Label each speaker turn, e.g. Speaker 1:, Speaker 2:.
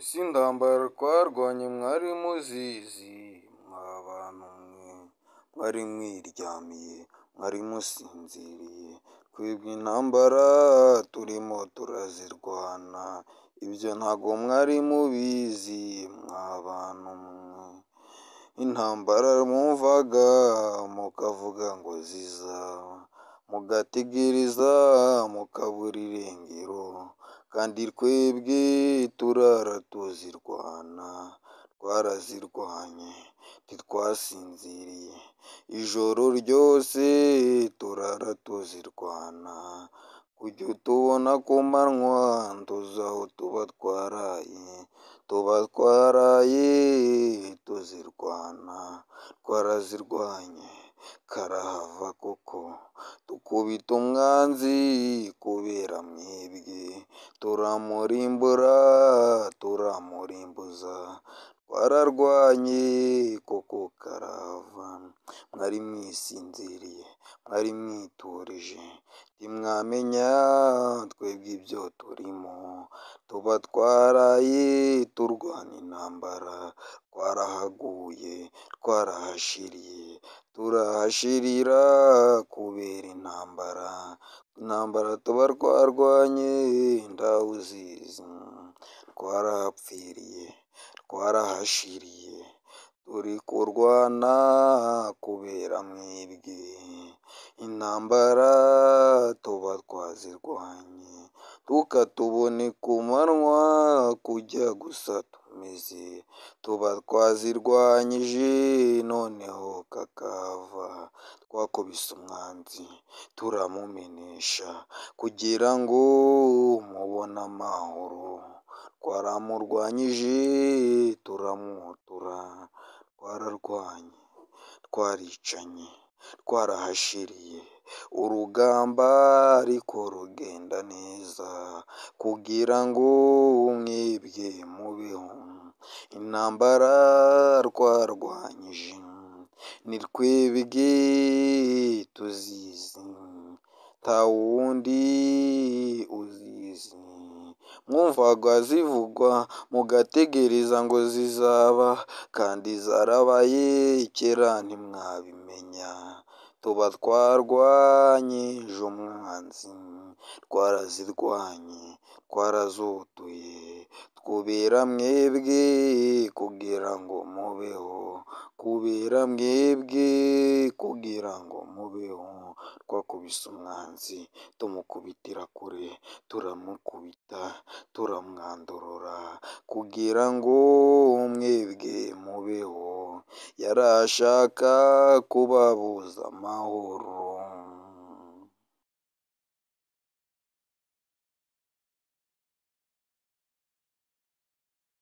Speaker 1: isi ndambarwa rwanyu mwari muzizi mwa bantu mwe mwari mwiryamiye mwari musinziriye twebwe intambara turimo turazirwana ibyo ntago mwari mubizi mwa bantu mwe intambara mwumvaga mukavuga ngo ziza mugategereza mukabura irengero Kandi twebwe turara tuzirwana, twarazirwanye ntitwasinziriye, ijoro ryose turara tuzirwana, kujya tubona ku manywa tuzi aho tuba twaraye, tuba twaraye tuzirwana, twarazirwanye karahava koko. Kubita umwanzi kubera mwebwe, turamurimbura turamurimbuza, twararwanye koko karahava, mwari mwisinziriye, mwari mwiturije, ntimwamenya twebwe ibyo turimo, tuba twaraye turwana intambara, twarahaguye, twarahashiriye. turahashirira kubera intambara, intambara tuba twarwanye ndawuzizi, twarahapfiriye, twarahashiriye, turi kurwana kubera mwebwe, intambara tuba twazirwanye, tukatubone ku manywa kujya gusa tumeze, tuba twazirwanyije noneho. kakahava twakubise umwanzi turamumenesha kugira ngo mubone amahoro, twaramurwanyije turamwotora, twararwanye, twaricanye, twarahashiriye, urugamba ariko rugenda neza kugira ngo mwebwe mubeho, intambara twarwanye. ni twebwe tuzizi nta wundi uzizi mwumvaga zivugwa mugategereza ngo zizaba kandi zarabaye kera ntimwabimenya tuba twarwanye ejo umwanzi twarazirwanye twarazutuye twubera mwebwe kugira ngo mubeho kubera mwebwe kugira ngo mubeho twakubise umwanzi tumukubitira kure turamukubita turamwandurura kugira ngo mwebwe mubeho yari ashaka kubabuza amahoro.